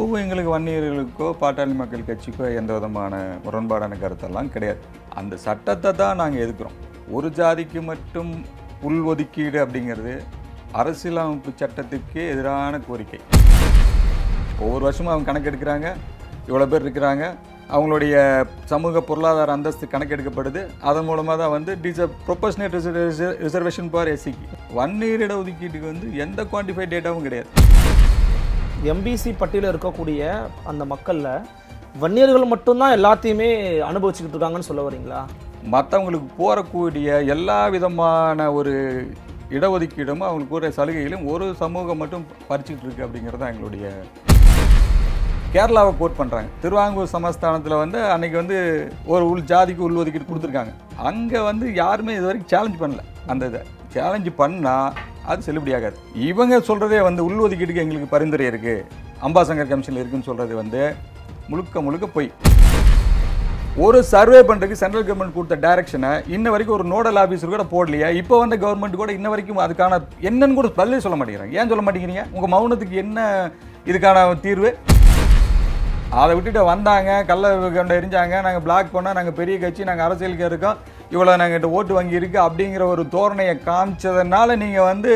இப்போவும் எங்களுக்கு வன்னியர்களுக்கோ பாட்டாளி மக்கள் கட்சிக்கோ எந்த விதமான முரண்பாடான கருத்தெல்லாம் கிடையாது அந்த சட்டத்தை தான் நாங்கள் எதுக்குறோம் ஒரு ஜாதிக்கு மட்டும் உள் ஒதுக்கீடு அப்படிங்கிறது அரசியலமைப்பு சட்டத்துக்கு எதிரான கோரிக்கை ஒவ்வொரு வருஷமும் அவங்க கணக்கெடுக்கிறாங்க இவ்வளோ பேர் இருக்கிறாங்க அவங்களுடைய சமூக பொருளாதார அந்தஸ்து கணக்கெடுக்கப்படுது அதன் மூலமாக தான் வந்து டீசர் ப்ரொபஷனல் ரிசர்வேஷன் ஃபார் எஸ்சிக்கு வன்னியர் இயர் இட ஒதுக்கீட்டுக்கு வந்து எந்த குவான்டிஃபைட் டேட்டாவும் கிடையாது எம்பிசி பட்டியலில் இருக்கக்கூடிய அந்த மக்களில் வன்னியர்கள் மட்டும்தான் எல்லாத்தையுமே அனுபவிச்சுக்கிட்டு இருக்காங்கன்னு சொல்ல வரீங்களா மற்றவங்களுக்கு போகக்கூடிய எல்லா விதமான ஒரு இடஒதுக்கீடும் அவங்களுக்கு கூற சலுகைகளும் ஒரு சமூகம் மட்டும் பறிச்சுக்கிட்டு இருக்கு அப்படிங்கிறது தான் எங்களுடைய கேரளாவை கோட் பண்ணுறாங்க திருவாங்கூர் சமஸ்தானத்தில் வந்து அன்றைக்கி வந்து ஒரு உள் ஜாதிக்கு உள் ஒதுக்கீடு கொடுத்துருக்காங்க அங்கே வந்து யாருமே இது வரைக்கும் சேலஞ்சு பண்ணல அந்த இதை சேலஞ்சு பண்ணால் அது செல்லுபடியாகாது இவங்க சொல்கிறதே வந்து உள்ஒதுக்கீட்டுக்கு எங்களுக்கு பரிந்துரை இருக்குது அம்பாசங்கர் கமிஷனில் இருக்குன்னு சொல்கிறது வந்து முழுக்க முழுக்க பொய் ஒரு சர்வே பண்ணுறதுக்கு சென்ட்ரல் கவர்மெண்ட் கொடுத்த டைரக்ஷனை இன்ன வரைக்கும் ஒரு நோடல் ஆஃபீஸர் கூட போடலையா இப்போ வந்த கவர்மெண்ட் கூட இன்ன வரைக்கும் அதுக்கான என்னன்னு கூட பதிலே சொல்ல மாட்டேங்கிறாங்க ஏன் சொல்ல மாட்டேங்கிறீங்க உங்கள் மௌனத்துக்கு என்ன இதுக்கான தீர்வு அதை விட்டுட்டு வந்தாங்க கள்ள கண்டு எரிஞ்சாங்க நாங்கள் பிளாக் பண்ணால் நாங்கள் பெரிய கட்சி நாங்கள் அரசியலுக்கு இருக்கோம் இவ்வளோ நாங்கள் கிட்ட ஓட்டு வங்கி இருக்குது அப்படிங்கிற ஒரு தோரணையை காமிச்சதுனால நீங்கள் வந்து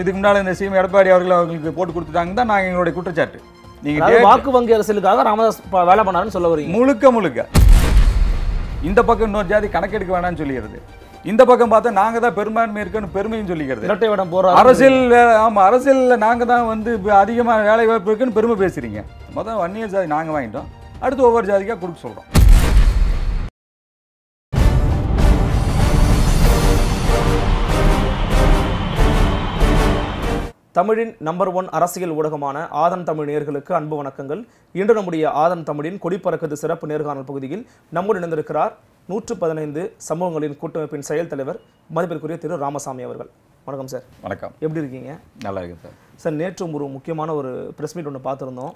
இதுக்கு முன்னால் இந்த சிஎம் எடப்பாடி அவர்கள் அவர்களுக்கு போட்டு கொடுத்துட்டாங்க தான் நாங்கள் எங்களுடைய குற்றச்சாட்டு நீங்கள் வாக்கு வங்கி அரசியலுக்காக ராமதாஸ் வேலை பண்ணாருன்னு சொல்ல வரீங்க முழுக்க முழுக்க இந்த பக்கம் இன்னொரு ஜாதி கணக்கெடுக்க வேணாம்னு சொல்லிடுறது இந்த பக்கம் பார்த்தா நாங்க தான் பெரும்பான்மை இருக்குன்னு பெருமையும் சொல்லிக்கிறது இரட்டை வேடம் போற அரசியல் ஆமா அரசியலில் நாங்க தான் வந்து அதிகமாக வேலை வாய்ப்பு இருக்குன்னு பெருமை பேசுறீங்க மொத்தம் வன்னியர் ஜாதி நாங்க வாங்கிட்டோம் அடுத்து ஒவ்வொரு ஜாதிக்காக கொடுக்க சொல்றோம் தமிழின் நம்பர் ஒன் அரசியல் ஊடகமான ஆதன் தமிழ் நேர்களுக்கு அன்பு வணக்கங்கள் இன்று நம்முடைய ஆதன் தமிழின் கொடிப்பறக்குது சிறப்பு நேர்காணல் பகுதியில் நம்மோடு இணைந்திருக்கிறார் நூற்று பதினைந்து சமூகங்களின் கூட்டமைப்பின் செயல் தலைவர் மதிப்பிற்குரிய திரு ராமசாமி அவர்கள் வணக்கம் சார் வணக்கம் எப்படி இருக்கீங்க நல்லா இருக்கேன் சார் சார் நேற்று ஒரு முக்கியமான ஒரு ப்ரெஸ் மீட் ஒன்று பார்த்துருந்தோம்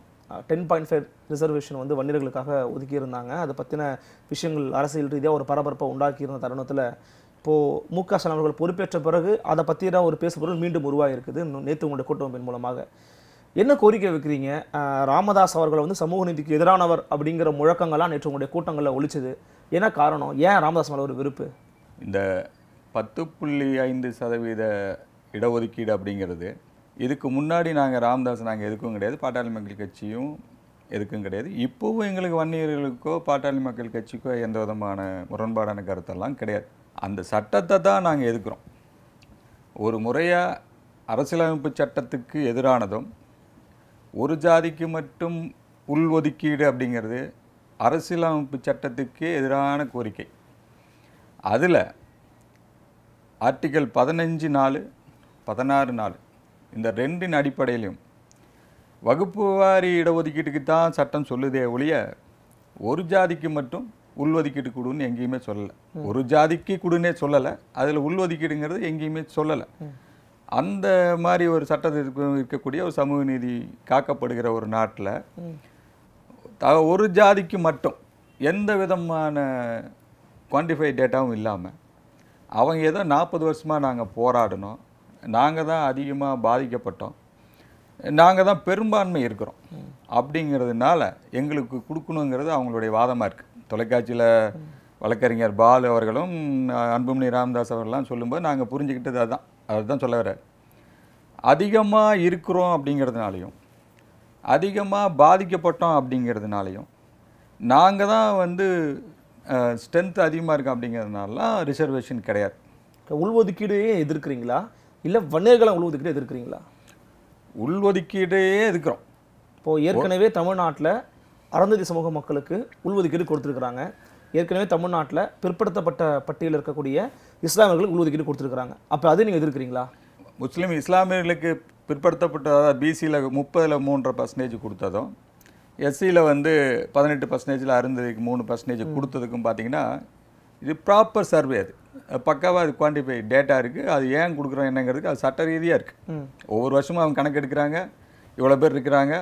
டென் பாயிண்ட் ஃபைவ் ரிசர்வேஷன் வந்து வன்னியர்களுக்காக ஒதுக்கியிருந்தாங்க அதை பற்றின விஷயங்கள் அரசியல் ரீதியாக ஒரு பரபரப்பை உண்டாக்கியிருந்த தருணத்தில் இப்போது மு க ஸ்டாலின் அவர்கள் பொறுப்பேற்ற பிறகு அதை தான் ஒரு பேசுபொருள் மீண்டும் உருவாகிருக்குது நேற்று உங்களுடைய கூட்டமைப்பின் மூலமாக என்ன கோரிக்கை வைக்கிறீங்க ராமதாஸ் அவர்கள் வந்து சமூக நீதிக்கு எதிரானவர் அப்படிங்கிற முழக்கங்கள்லாம் நேற்று உங்களுடைய கூட்டங்களில் ஒழிச்சது என்ன காரணம் ஏன் ராமதாஸ் மேலே ஒரு விருப்பு இந்த பத்து புள்ளி ஐந்து சதவீத இடஒதுக்கீடு அப்படிங்கிறது இதுக்கு முன்னாடி நாங்கள் ராமதாஸ் நாங்கள் எதுக்கும் கிடையாது பாட்டாளி மக்கள் கட்சியும் எதுக்கும் கிடையாது இப்போவும் எங்களுக்கு வன்னியர்களுக்கோ பாட்டாளி மக்கள் கட்சிக்கோ எந்த விதமான முரண்பாடான கருத்தெல்லாம் கிடையாது அந்த சட்டத்தை தான் நாங்கள் எதுக்கிறோம் ஒரு முறையாக அரசியலமைப்பு சட்டத்துக்கு எதிரானதும் ஒரு ஜாதிக்கு மட்டும் உள்ஒதுக்கீடு அப்படிங்கிறது அரசியலமைப்பு சட்டத்துக்கு எதிரான கோரிக்கை அதில் ஆர்டிக்கல் பதினஞ்சு நாலு பதினாறு நாலு இந்த ரெண்டின் அடிப்படையிலையும் வகுப்பு வாரி இடஒதுக்கீட்டுக்கு தான் சட்டம் சொல்லுதே ஒழிய ஒரு ஜாதிக்கு மட்டும் உள்ஒதுக்கீடு கொடுன்னு எங்கேயுமே சொல்லலை ஒரு ஜாதிக்கு கொடுன்னே சொல்லலை அதில் உள்ஒதுக்கீடுங்கிறது எங்கேயுமே சொல்லலை அந்த மாதிரி ஒரு சட்டத்திற்கு இருக்கக்கூடிய ஒரு சமூக நீதி காக்கப்படுகிற ஒரு நாட்டில் த ஒரு ஜாதிக்கு மட்டும் எந்த விதமான குவான்டிஃபை டேட்டாவும் இல்லாமல் அவங்க ஏதோ நாற்பது வருஷமாக நாங்கள் போராடணும் நாங்கள் தான் அதிகமாக பாதிக்கப்பட்டோம் நாங்கள் தான் பெரும்பான்மை இருக்கிறோம் அப்படிங்கிறதுனால எங்களுக்கு கொடுக்கணுங்கிறது அவங்களுடைய வாதமாக இருக்குது தொலைக்காட்சியில் வழக்கறிஞர் பாலு அவர்களும் அன்புமணி ராமதாஸ் அவர்கள்லாம் சொல்லும்போது நாங்கள் புரிஞ்சுக்கிட்டது அதுதான் அதுதான் சொல்ல வர அதிகமாக இருக்கிறோம் அப்படிங்கிறதுனாலையும் அதிகமாக பாதிக்கப்பட்டோம் அப்படிங்கிறதுனாலையும் நாங்கள் தான் வந்து ஸ்ட்ரென்த் அதிகமாக இருக்கோம் அப்படிங்கிறதுனாலாம் ரிசர்வேஷன் கிடையாது உள்ஒதுக்கீடையே எதிர்க்கிறீங்களா இல்லை வன்னியர்களாக உள்ஒதுக்கீடு எதிர்க்கிறீங்களா உள்ஒதுக்கீடையே எதிர்க்கிறோம் இப்போது ஏற்கனவே தமிழ்நாட்டில் அறந்ததி சமூக மக்களுக்கு உள்ஒதுக்கீடு கொடுத்துருக்குறாங்க ஏற்கனவே தமிழ்நாட்டில் பிற்படுத்தப்பட்ட பட்டியலில் இருக்கக்கூடிய இஸ்லாமியர்களுக்கு உள்ஒதுக்கீடு கொடுத்துருக்குறாங்க அப்போ அது நீங்கள் எதிர்க்கிறீங்களா முஸ்லீம் இஸ்லாமியர்களுக்கு பிற்படுத்தப்பட்ட அதாவது பிசியில் முப்பதில் மூன்றரை பர்சன்டேஜ் கொடுத்ததும் எஸ்சியில் வந்து பதினெட்டு பர்சன்டேஜில் அருந்ததுக்கு மூணு பர்சன்டேஜ் கொடுத்ததுக்கும் பார்த்தீங்கன்னா இது ப்ராப்பர் சர்வே அது பக்காவாக அது குவான்டிஃபை டேட்டா இருக்குது அது ஏன் கொடுக்குறோம் என்னங்கிறதுக்கு அது சட்ட ரீதியாக இருக்குது ஒவ்வொரு வருஷமும் அவங்க கணக்கு எடுக்கிறாங்க இவ்வளோ பேர் இருக்கிறாங்க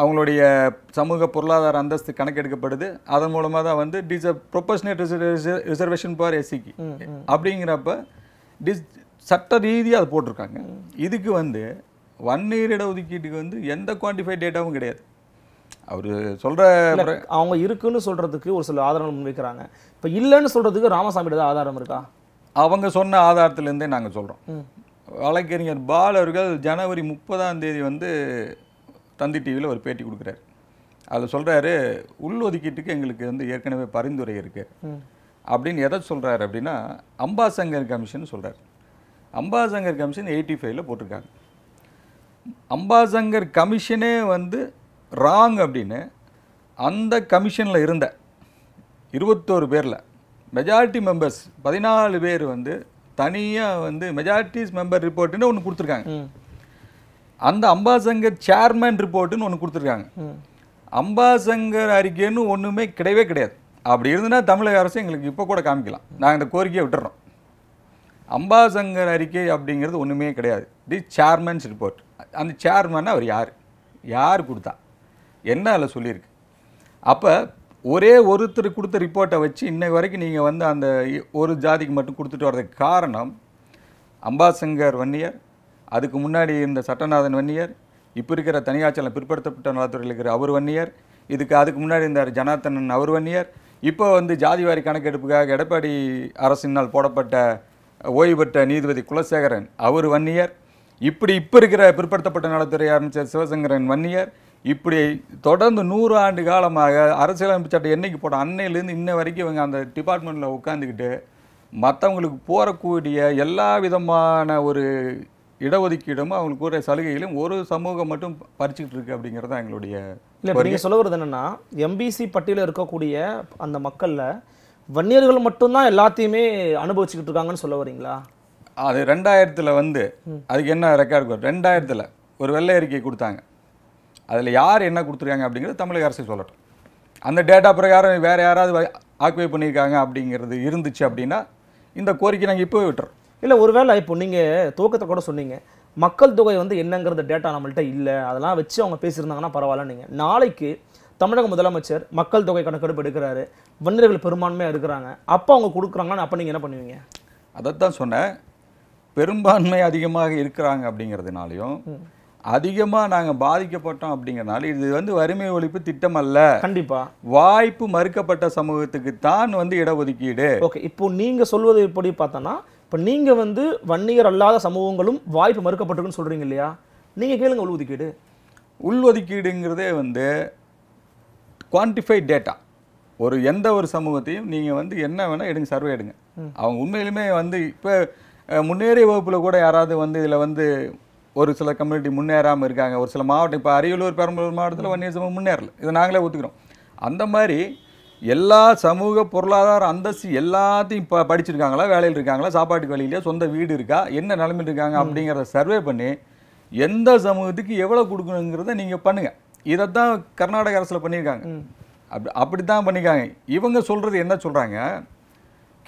அவங்களுடைய சமூக பொருளாதார அந்தஸ்து கணக்கெடுக்கப்படுது அதன் மூலமாக தான் வந்து டிஸ் அ ப்ரொபஷனேட் ரிசர்வேஷன் ஃபார் எஸ்சிக்கு அப்படிங்கிறப்ப டிஸ் சட்ட ரீதியாக அது போட்டிருக்காங்க இதுக்கு வந்து ஒன் இயர் இடஒதுக்கீட்டுக்கு ஒதுக்கீட்டுக்கு வந்து எந்த குவான்டிஃபைட் டேட்டாவும் கிடையாது அவர் சொல்கிற அவங்க இருக்குன்னு சொல்கிறதுக்கு ஒரு சில ஆதாரங்கள் முன்வைக்கிறாங்க இப்போ இல்லைன்னு சொல்கிறதுக்கு ராமசாமி தான் ஆதாரம் இருக்கா அவங்க சொன்ன ஆதாரத்துலேருந்தே நாங்கள் சொல்கிறோம் வழக்கறிஞர் பால் அவர்கள் ஜனவரி முப்பதாம் தேதி வந்து தந்தி டிவியில் ஒரு பேட்டி கொடுக்குறாரு அதில் சொல்கிறாரு உள்ஒதுக்கீட்டுக்கு எங்களுக்கு வந்து ஏற்கனவே பரிந்துரை இருக்குது அப்படின்னு எதை சொல்கிறாரு அப்படின்னா அம்பாசங்கர் கமிஷன் சொல்கிறார் அம்பாசங்கர் கமிஷன் எயிட்டி ஃபைவ்ல போட்டிருக்காங்க அம்பாசங்கர் கமிஷனே வந்து ராங் அப்படின்னு அந்த கமிஷனில் இருந்த இருபத்தோரு பேரில் மெஜாரிட்டி மெம்பர்ஸ் பதினாலு பேர் வந்து தனியாக வந்து மெஜாரிட்டிஸ் மெம்பர் ரிப்போர்ட்டுன்னு ஒன்று கொடுத்துருக்காங்க அந்த அம்பாசங்கர் சேர்மேன் ரிப்போர்ட்டுன்னு ஒன்று கொடுத்துருக்காங்க அம்பாசங்கர் அறிக்கைன்னு ஒன்றுமே கிடையவே கிடையாது அப்படி இருந்துன்னா தமிழக அரசு எங்களுக்கு இப்போ கூட காமிக்கலாம் நாங்கள் இந்த கோரிக்கையை விட்டுறோம் அம்பாசங்கர் அறிக்கை அப்படிங்கிறது ஒன்றுமே கிடையாது தி சேர்மன்ஸ் ரிப்போர்ட் அந்த சேர்மன் அவர் யார் யார் கொடுத்தா என்ன அதில் சொல்லியிருக்கு அப்போ ஒரே ஒருத்தர் கொடுத்த ரிப்போர்ட்டை வச்சு இன்னைக்கு வரைக்கும் நீங்கள் வந்து அந்த ஒரு ஜாதிக்கு மட்டும் கொடுத்துட்டு வர்றதுக்கு காரணம் அம்பாசங்கர் வன்னியர் அதுக்கு முன்னாடி இருந்த சட்டநாதன் வன்னியர் இப்போ இருக்கிற தனியாட்சியில் பிற்படுத்தப்பட்ட நலத்துறையில் இருக்கிற அவர் வன்னியர் இதுக்கு அதுக்கு முன்னாடி இருந்தார் ஜனார்த்தனன் அவர் வன்னியர் இப்போ வந்து ஜாதிவாரி கணக்கெடுப்புக்காக எடப்பாடி அரசினால் போடப்பட்ட ஓய்வு பெற்ற நீதிபதி குலசேகரன் அவர் வன்னியர் இப்படி இப்போ இருக்கிற பிற்படுத்தப்பட்ட நலத்துறை அமைச்சர் சிவசங்கரன் வன்னியர் இப்படி தொடர்ந்து நூறு ஆண்டு காலமாக அரசியலமைப்பு சட்டம் என்றைக்கு போட அன்னையிலேருந்து இன்ன வரைக்கும் இவங்க அந்த டிபார்ட்மெண்ட்டில் உட்காந்துக்கிட்டு மற்றவங்களுக்கு போகக்கூடிய எல்லா விதமான ஒரு இடஒதுக்கீடும் அவங்களுக்கு கூற சலுகைகளும் ஒரு சமூகம் மட்டும் பறிச்சுக்கிட்டு இருக்கு அப்படிங்கிறது தான் எங்களுடைய இல்லை இப்போ நீங்கள் சொல்ல என்னென்னா எம்பிசி பட்டியலில் இருக்கக்கூடிய அந்த மக்களில் வன்னியர்கள் மட்டும்தான் எல்லாத்தையுமே அனுபவிச்சுக்கிட்டு இருக்காங்கன்னு சொல்ல வரீங்களா அது ரெண்டாயிரத்தில் வந்து அதுக்கு என்ன ரெக்கார்டு ரெண்டாயிரத்தில் ஒரு வெள்ளை அறிக்கை கொடுத்தாங்க அதில் யார் என்ன கொடுத்துருக்காங்க அப்படிங்கிறது தமிழக அரசு சொல்லட்டும் அந்த டேட்டா பிரகாரம் வேறு யாராவது ஆக்குவை பண்ணியிருக்காங்க அப்படிங்கிறது இருந்துச்சு அப்படின்னா இந்த கோரிக்கை நாங்கள் இப்போவே விட்டுறோம் இல்லை ஒருவேளை இப்போ நீங்கள் துவக்கத்தை கூட சொன்னீங்க மக்கள் தொகை வந்து என்னங்கிறது டேட்டா நம்மள்கிட்ட இல்லை அதெல்லாம் வச்சு அவங்க பேசியிருந்தாங்கன்னா பரவாயில்ல நீங்கள் நாளைக்கு தமிழக முதலமைச்சர் மக்கள் தொகை கணக்கெடுப்பு எடுக்கிறாரு வன்னியர்கள் பெரும்பான்மையாக இருக்கிறாங்க அப்போ அவங்க கொடுக்குறாங்கன்னு அப்போ நீங்கள் என்ன பண்ணுவீங்க அதைத்தான் சொன்னேன் பெரும்பான்மை அதிகமாக இருக்கிறாங்க அப்படிங்கிறதுனாலையும் அதிகமாக நாங்கள் பாதிக்கப்பட்டோம் அப்படிங்கிறனால இது வந்து வறுமை ஒழிப்பு திட்டம் அல்ல கண்டிப்பாக வாய்ப்பு மறுக்கப்பட்ட சமூகத்துக்கு தான் வந்து இடஒதுக்கீடு ஓகே இப்போ நீங்கள் சொல்வது இப்படி பார்த்தோன்னா இப்போ நீங்கள் வந்து வன்னியர் அல்லாத சமூகங்களும் வாய்ப்பு மறுக்கப்பட்டிருக்குன்னு சொல்கிறீங்க இல்லையா நீங்கள் கேளுங்க உள்ஒதுக்கீடு உள்ஒதுக்கீடுங்கிறதே வந்து குவான்டிஃபைட் டேட்டா ஒரு எந்த ஒரு சமூகத்தையும் நீங்கள் வந்து என்ன வேணால் எடுங்க சர்வே எடுங்க அவங்க உண்மையிலுமே வந்து இப்போ முன்னேறிய வகுப்பில் கூட யாராவது வந்து இதில் வந்து ஒரு சில கம்யூனிட்டி முன்னேறாமல் இருக்காங்க ஒரு சில மாவட்டம் இப்போ அரியலூர் பெரம்பலூர் மாவட்டத்தில் வன்னியர் சமூகம் முன்னேறல இதை நாங்களே ஒத்துக்கிறோம் அந்த மாதிரி எல்லா சமூக பொருளாதார அந்தஸ்து எல்லாத்தையும் இப்போ படிச்சிருக்காங்களா வேலையில் இருக்காங்களா சாப்பாட்டு வழியிலையா சொந்த வீடு இருக்கா என்ன நிலமையில் இருக்காங்க அப்படிங்கிறத சர்வே பண்ணி எந்த சமூகத்துக்கு எவ்வளோ கொடுக்கணுங்கிறத நீங்கள் பண்ணுங்கள் இதை தான் கர்நாடக அரசில் பண்ணியிருக்காங்க அப்படி அப்படி தான் பண்ணியிருக்காங்க இவங்க சொல்கிறது என்ன சொல்கிறாங்க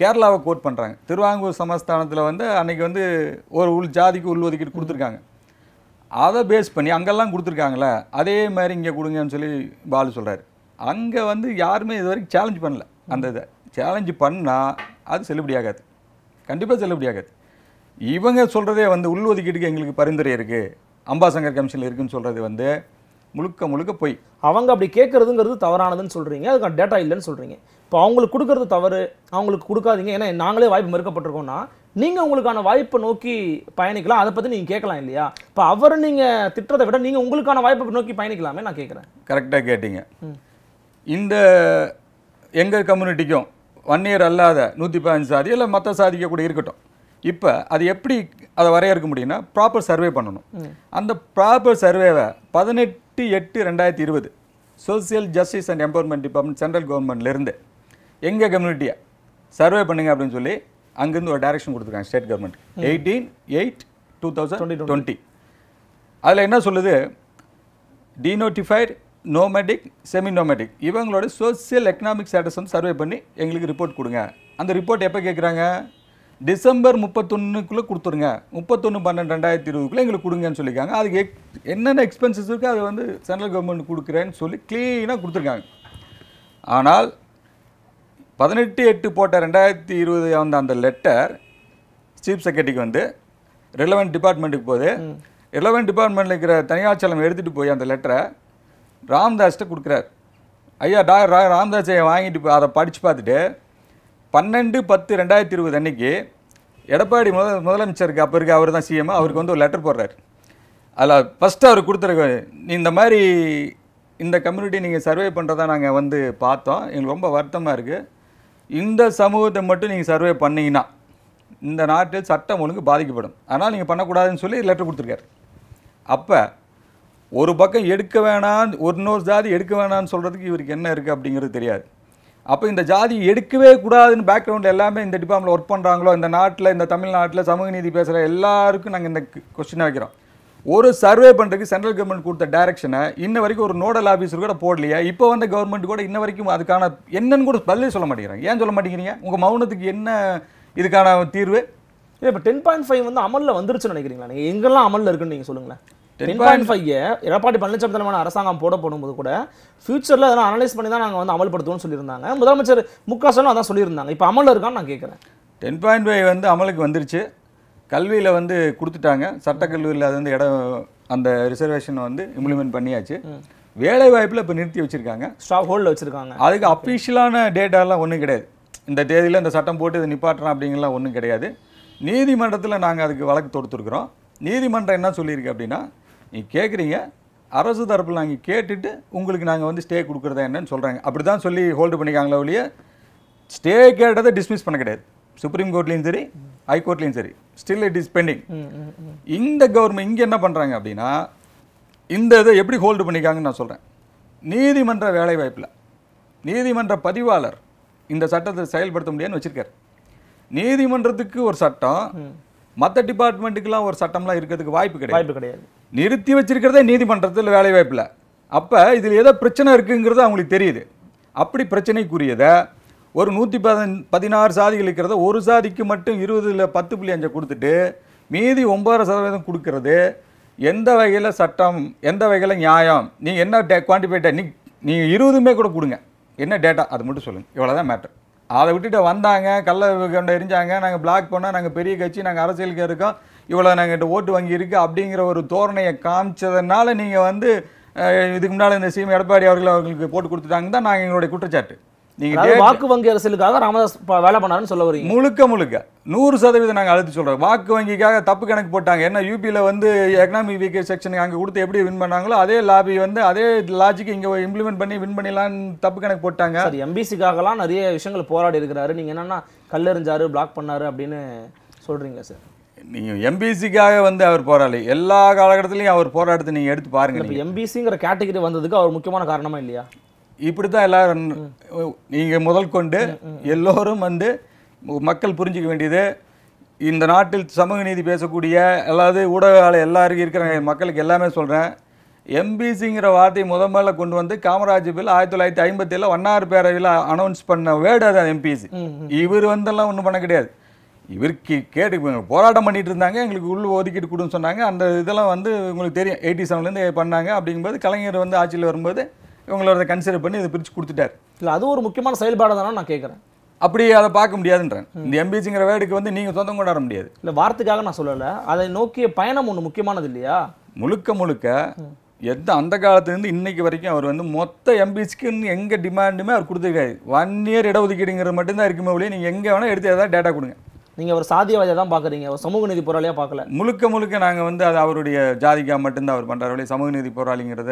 கேரளாவை கோட் பண்ணுறாங்க திருவாங்கூர் சமஸ்தானத்தில் வந்து அன்றைக்கி வந்து ஒரு உள் ஜாதிக்கு உள் ஒதுக்கீடு கொடுத்துருக்காங்க அதை பேஸ் பண்ணி அங்கெல்லாம் கொடுத்துருக்காங்களே அதே மாதிரி இங்கே கொடுங்கன்னு சொல்லி பாலு சொல்கிறாரு அங்கே வந்து யாருமே இது வரைக்கும் சேலஞ்ச் பண்ணல அந்த இதை சேலஞ்சு பண்ணால் அது செல்லுபடி ஆகாது கண்டிப்பாக செல்லுபடி ஆகாது இவங்க சொல்கிறதே வந்து உள்ஒதுக்கீட்டுக்கு எங்களுக்கு பரிந்துரை இருக்குது அம்பாசங்கர் கமிஷனில் இருக்குதுன்னு சொல்கிறது வந்து முழுக்க முழுக்க போய் அவங்க அப்படி கேட்குறதுங்கிறது தவறானதுன்னு சொல்கிறீங்க அதுக்கான டேட்டா இல்லைன்னு சொல்கிறீங்க இப்போ அவங்களுக்கு கொடுக்கறது தவறு அவங்களுக்கு கொடுக்காதீங்க ஏன்னா நாங்களே வாய்ப்பு மறுக்கப்பட்டிருக்கோம்னா நீங்கள் உங்களுக்கான வாய்ப்பை நோக்கி பயணிக்கலாம் அதை பற்றி நீங்கள் கேட்கலாம் இல்லையா இப்போ அவரை நீங்கள் திட்டத்தை விட நீங்கள் உங்களுக்கான வாய்ப்பை நோக்கி பயணிக்கலாமே நான் கேட்குறேன் கரெக்டாக கேட்டீங்க இந்த எங்கள் கம்யூனிட்டிக்கும் ஒன் இயர் அல்லாத நூற்றி பதினஞ்சு சாதி இல்லை மற்ற சாதிக்க கூட இருக்கட்டும் இப்போ அது எப்படி அதை வரையறுக்க முடியும்னா ப்ராப்பர் சர்வே பண்ணணும் அந்த ப்ராப்பர் சர்வேவை பதினெட்டு எட்டு ரெண்டாயிரத்தி இருபது social justice and empowerment department central கவர்மெண்ட்லேருந்து எங்கள் கம்யூனிட்டியை சர்வே பண்ணுங்க அப்படின்னு சொல்லி அங்கேருந்து ஒரு டைரக்ஷன் கொடுத்துருக்காங்க state government eighteen eight two thousand twenty அதில் என்ன சொல்லுது டீனோட்டிஃபைடு நோமேடிக் செமி நோமேடிக் இவங்களோட சோசியல் எக்கனாமிக் ஸ்டேட்டஸ் வந்து சர்வே பண்ணி எங்களுக்கு ரிப்போர்ட் கொடுங்க அந்த ரிப்போர்ட் எப்போ கேட்குறாங்க டிசம்பர் முப்பத்தொன்றுக்குள்ளே கொடுத்துருங்க முப்பத்தொன்று பன்னெண்டு ரெண்டாயிரத்தி இருபதுக்குள்ளே எங்களுக்கு கொடுங்கன்னு சொல்லியிருக்காங்க அதுக்கு எக் என்னென்ன எக்ஸ்பென்சஸ் இருக்குது அது வந்து சென்ட்ரல் கவர்மெண்ட் கொடுக்குறேன்னு சொல்லி க்ளீனாக கொடுத்துருக்காங்க ஆனால் பதினெட்டு எட்டு போட்ட ரெண்டாயிரத்தி இருபது அந்த அந்த லெட்டர் சீஃப் செக்ரட்டரிக்கு வந்து ரிலவெண்ட் டிபார்ட்மெண்ட்டுக்கு போகுது ரிலவெண்ட் டிபார்ட்மெண்ட்டில் இருக்கிற தனியார் செலம் எடுத்துகிட்டு போய் அந்த லெட்டரை ராம்தாஸ்கிட்ட கொடுக்குறாரு ஐயா டா ராம்தாஸ் ஐயா வாங்கிட்டு அதை படித்து பார்த்துட்டு பன்னெண்டு பத்து ரெண்டாயிரத்தி இருபது அன்னைக்கு எடப்பாடி முத முதலமைச்சருக்கு அப்போ இருக்க அவர் தான் சிஎம் அவருக்கு வந்து ஒரு லெட்டர் போடுறாரு அதில் ஃபஸ்ட்டு அவர் கொடுத்துருக்காரு இந்த மாதிரி இந்த கம்யூனிட்டி நீங்கள் சர்வே பண்ணுறதா நாங்கள் வந்து பார்த்தோம் எங்களுக்கு ரொம்ப வருத்தமாக இருக்குது இந்த சமூகத்தை மட்டும் நீங்கள் சர்வே பண்ணிங்கன்னா இந்த நாட்டில் சட்டம் ஒழுங்கு பாதிக்கப்படும் அதனால் நீங்கள் பண்ணக்கூடாதுன்னு சொல்லி லெட்டர் கொடுத்துருக்காரு அப்போ ஒரு பக்கம் எடுக்க வேணாம் இன்னொரு ஜாதி எடுக்க வேணான்னு சொல்கிறதுக்கு இவருக்கு என்ன இருக்குது அப்படிங்கிறது தெரியாது அப்போ இந்த ஜாதி எடுக்கவே கூடாதுன்னு பேக்ரவுண்டில் எல்லாமே இந்த டிபார்ட்மெண்ட் ஒர்க் பண்ணுறாங்களோ இந்த நாட்டில் இந்த தமிழ்நாட்டில் சமூக நீதி பேசுகிற எல்லாருக்கும் நாங்கள் இந்த கொஸ்டினை வைக்கிறோம் ஒரு சர்வே பண்ணுறதுக்கு சென்ட்ரல் கவர்மெண்ட் கொடுத்த டைரக்ஷனை இன்ன வரைக்கும் ஒரு நோடல் ஆஃபீஸர் கூட போடலையா இப்போ வந்த கவர்மெண்ட் கூட இன்ன வரைக்கும் அதுக்கான என்னன்னு கூட பதிலே சொல்ல மாட்டேங்கிறாங்க ஏன் சொல்ல மாட்டேங்கிறீங்க உங்கள் மௌனத்துக்கு என்ன இதுக்கான தீர்வு இல்லை இப்போ டென் பாயிண்ட் ஃபைவ் வந்து அமலில் வந்துருச்சுன்னு நினைக்கிறீங்களா நீங்கள் எங்கெல்லாம் அமலில் இருக்குன்னு நீங்கள் சொல்லுங்களேன் ten point five Edappadi Palaniswami தலைமையான அரசாங்கம் போட போடும்போது கூட ஃபியூச்சரில் அதெல்லாம் அனலைஸ் பண்ணி தான் நாங்கள் வந்து அமல்படுத்துவோம்னு சொல்லியிருந்தாங்க முதலமைச்சர் மு க ஸ்டாலின் அதான் சொல்லியிருந்தாங்க இப்போ அமலில் இருக்கான்னு நான் கேட்குறேன் டென் பாயிண்ட் ஃபைவ் வந்து அமலுக்கு வந்துருச்சு கல்வியில் வந்து கொடுத்துட்டாங்க சட்டக்கல்லூரியில் அது வந்து இடம் அந்த ரிசர்வேஷனை வந்து இம்ப்ளிமெண்ட் பண்ணியாச்சு வேலை வாய்ப்பில் இப்போ நிறுத்தி வச்சுருக்காங்க ஸ்டாப் ஹோல்டில் வச்சுருக்காங்க அதுக்கு அஃபிஷியலான டேட்டாலாம் ஒன்றும் கிடையாது இந்த தேதியில் இந்த சட்டம் போட்டு இதை நிப்பாட்டுறோம் அப்படிங்கலாம் ஒன்றும் கிடையாது நீதிமன்றத்தில் நாங்கள் அதுக்கு வழக்கு தொடுத்துருக்குறோம் நீதிமன்றம் என்ன சொல்லியிருக்கு அப்படின்னா நீங்கள் கேட்குறீங்க அரசு தரப்பில் நாங்கள் கேட்டுட்டு உங்களுக்கு நாங்கள் வந்து ஸ்டே கொடுக்குறதா என்னன்னு சொல்கிறாங்க அப்படி தான் சொல்லி ஹோல்டு பண்ணிக்காங்களே ஒழிய ஸ்டே கேட்டதை டிஸ்மிஸ் பண்ண கிடையாது சுப்ரீம் கோர்ட்லேயும் சரி ஹைகோர்ட்லேயும் சரி ஸ்டில் இட் இஸ் பெண்டிங் இந்த கவர்மெண்ட் இங்கே என்ன பண்ணுறாங்க அப்படின்னா இந்த இதை எப்படி ஹோல்டு பண்ணிக்காங்கன்னு நான் சொல்கிறேன் நீதிமன்ற வேலைவாய்ப்பில் நீதிமன்ற பதிவாளர் இந்த சட்டத்தை செயல்படுத்த முடியாதுன்னு வச்சுருக்கார் நீதிமன்றத்துக்கு ஒரு சட்டம் மற்ற டிபார்ட்மெண்ட்டுக்கெல்லாம் ஒரு சட்டம்லாம் இருக்கிறதுக்கு வாய்ப்பு கிடையாது வாய்ப்பு கிடையாது நிறுத்தி வச்சிருக்கிறதே நீதிமன்றத்தில் வேலை வாய்ப்பில் அப்போ இதில் ஏதோ பிரச்சனை இருக்குங்கிறது அவங்களுக்கு தெரியுது அப்படி பிரச்சனைக்குரியதை ஒரு நூற்றி பதன் பதினாறு சாதிகள் இருக்கிறத ஒரு சாதிக்கு மட்டும் இருபதில் பத்து புள்ளி அஞ்சை கொடுத்துட்டு மீதி ஒம்பது சதவீதம் கொடுக்கறது எந்த வகையில் சட்டம் எந்த வகையில் நியாயம் நீங்கள் என்ன டே குவான்டிஃபைட் நீ நீங்கள் இருபதுமே கூட கொடுங்க என்ன டேட்டா அது மட்டும் சொல்லுங்கள் இவ்வளோ தான் மேட்ரு அதை விட்டுட்டு வந்தாங்க கள்ள கண்டை எரிஞ்சாங்க நாங்கள் பிளாக் பண்ணால் நாங்கள் பெரிய கட்சி நாங்கள் அரசியலுக்கு இருக்கோம் இவ்வளோ நாங்கள் கிட்ட ஓட்டு வாங்கி இருக்குது அப்படிங்கிற ஒரு தோரணையை காமிச்சதுனால நீங்கள் வந்து இதுக்கு முன்னால் இந்த சிஎம் எடப்பாடி அவர்கள் அவர்களுக்கு போட்டு கொடுத்துட்டாங்க தான் நாங்கள் எங்களுடைய குற்றச்சாட்டு நீங்கள் வாக்கு வங்கி அரசியலுக்காக ராமதாஸ் வேலை பண்ணாருன்னு சொல்ல வரீங்க முழுக்க முழுக்க நூறு சதவீதம் நாங்கள் அழுத்து சொல்கிறோம் வாக்கு வங்கிக்காக தப்பு கணக்கு போட்டாங்க என்ன யூபியில் வந்து எக்கனாமிக் வீக்க செக்ஷனுக்கு அங்கே கொடுத்து எப்படி வின் பண்ணாங்களோ அதே லாபி வந்து அதே லாஜிக் இங்கே இம்ப்ளிமெண்ட் பண்ணி வின் பண்ணிடலான்னு தப்பு கணக்கு போட்டாங்க அது எம்பிசிக்காகலாம் நிறைய விஷயங்கள் போராடி இருக்கிறாரு நீங்கள் என்னென்னா கல்லெறிஞ்சாரு பிளாக் பண்ணாரு அப்படின்னு சொல்கிறீங்க சார் நீங்கள் எம்பிசிக்காக வந்து அவர் போராளி எல்லா காலகட்டத்திலையும் அவர் போராட்டத்தை நீங்கள் எடுத்து பாருங்க இப்போ எம்பிசிங்கிற கேட்டகரி வந்ததுக்கு அவர் முக்கியமான காரணமாக இல்லையா இப்படி தான் எல்லாரும் நீங்கள் முதல் கொண்டு எல்லோரும் வந்து மக்கள் புரிஞ்சிக்க வேண்டியது இந்த நாட்டில் சமூக நீதி பேசக்கூடிய அல்லது ஊடகங்கள் எல்லாருக்கும் இருக்கிற மக்களுக்கு எல்லாமே சொல்கிறேன் எம்பிசிங்கிற வார்த்தையை முத முதல்ல கொண்டு வந்து காமராஜ் பில் ஆயிரத்தி தொள்ளாயிரத்தி ஐம்பத்தேழில் ஒன்னார் பேரவையில் அனௌன்ஸ் பண்ண வேர்டு அது எம்பிசி இவர் வந்தெல்லாம் ஒன்றும் பண்ண கிடையாது இவருக்கு கேட்டு போராட்டம் பண்ணிட்டு இருந்தாங்க எங்களுக்கு உள்ள ஒதுக்கிட்டு கொடுன்னு சொன்னாங்க அந்த இதெல்லாம் வந்து உங்களுக்கு தெரியும் எயிட்டி செவன்லேருந்து பண்ணாங்க அப்படிங்கும்போது கலைஞர் வந்து ஆட்சியில் வரும்போது அதை கன்சிடர் பண்ணி இதை பிரித்து கொடுத்துட்டார் இல்லை அது ஒரு முக்கியமான செயல்பாடு தானே நான் கேட்குறேன் அப்படி அதை பார்க்க முடியாதுன்றேன் இந்த எம்பிசிங்கிற வேர்டுக்கு வந்து நீங்கள் சொந்தம் கொண்டாட முடியாது இல்லை வார்த்தைக்காக நான் சொல்லலை அதை நோக்கிய பயணம் ஒன்று முக்கியமானது இல்லையா முழுக்க முழுக்க எந்த அந்த காலத்துலேருந்து இன்னைக்கு வரைக்கும் அவர் வந்து மொத்த எம்பிசிக்குன்னு எங்கே டிமாண்டுமே அவர் கொடுத்துருக்காரு ஒன் இயர் இடஒதுக்கீடுங்கிறது மட்டும்தான் இருக்குமே ஒழிய நீங்கள் எங்கே வேணால் எடுத்து எதாவது டேட்டா கொடுங்க நீங்கள் ஒரு சாதியவாதியாக தான் பார்க்குறீங்க ஒரு சமூக நீதி போராளியாக பார்க்கல முழுக்க முழுக்க நாங்கள் வந்து அது அவருடைய ஜாதிக்காக மட்டும்தான் அவர் பண்ணுறாரு வழி சமூக நீதி போராளிங்கிறத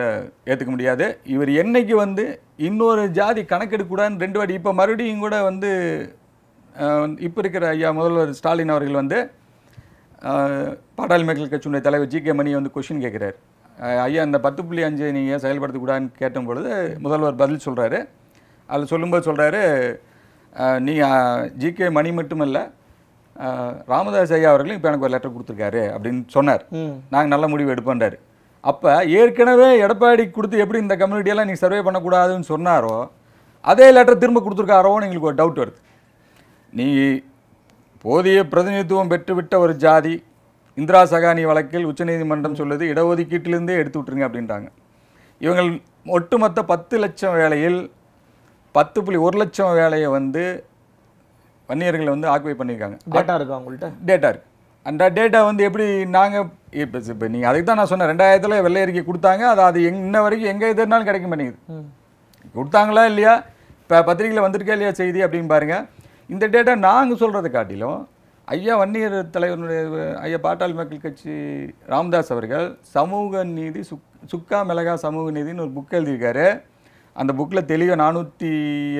ஏற்றுக்க முடியாது இவர் என்னைக்கு வந்து இன்னொரு ஜாதி கணக்கெடுக்கூடாதுன்னு ரெண்டு வாடி இப்போ மறுபடியும் கூட வந்து இப்போ இருக்கிற ஐயா முதல்வர் ஸ்டாலின் அவர்கள் வந்து பாட்டாளி மக்கள் கட்சியினுடைய தலைவர் ஜி கே மணி வந்து கொஷின் கேட்குறாரு ஐயா இந்த பத்து புள்ளி அஞ்சு நீங்கள் செயல்படுத்தக்கூடாதுன்னு கேட்டும் பொழுது முதல்வர் பதில் சொல்கிறாரு அதில் சொல்லும்போது சொல்கிறாரு நீங்கள் ஜி கே மணி மட்டுமல்ல ராமதாஸ் ஐயா அவர்களும் இப்போ எனக்கு ஒரு லெட்டர் கொடுத்துருக்காரு அப்படின்னு சொன்னார் நாங்கள் நல்ல முடிவு எடுப்போன்றாரு அப்போ ஏற்கனவே எடப்பாடி கொடுத்து எப்படி இந்த கம்யூனிட்டியெல்லாம் நீங்கள் சர்வே பண்ணக்கூடாதுன்னு சொன்னாரோ அதே லெட்டர் திரும்ப கொடுத்துருக்காரோன்னு எங்களுக்கு ஒரு டவுட் வருது நீ போதிய பிரதிநிதித்துவம் பெற்றுவிட்ட ஒரு ஜாதி இந்திரா சகானி வழக்கில் உச்சநீதிமன்றம் சொல்லுது இடஒதுக்கீட்டிலிருந்தே எடுத்து விட்டுருங்க அப்படின்றாங்க இவங்கள் ஒட்டுமொத்த பத்து லட்சம் வேலையில் பத்து புள்ளி ஒரு லட்சம் வேலையை வந்து வன்னியர்களை வந்து ஆக்குவை பண்ணியிருக்காங்க டேட்டா இருக்கா அவங்கள்ட்ட டேட்டா இருக்குது அந்த டேட்டா வந்து எப்படி நாங்கள் இப்போ இப்போ நீங்கள் அதுக்கு தான் நான் சொன்னேன் ரெண்டாயிரத்தில் வெள்ளை அறிக்கை கொடுத்தாங்க அது அது எங் இன்ன வரைக்கும் எங்கே எதுனாலும் கிடைக்க மாட்டேங்குது கொடுத்தாங்களா இல்லையா இப்போ பத்திரிகையில் வந்திருக்கா இல்லையா செய்தி அப்படின்னு பாருங்கள் இந்த டேட்டா நாங்கள் சொல்கிறத காட்டிலும் ஐயா வன்னியர் தலைவருடைய ஐயா பாட்டாளி மக்கள் கட்சி ராம்தாஸ் அவர்கள் சமூக நீதி சுக் சுக்கா மிளகா சமூக நீதினு ஒரு புக் எழுதியிருக்காரு அந்த புக்கில் தெளிவாக நானூற்றி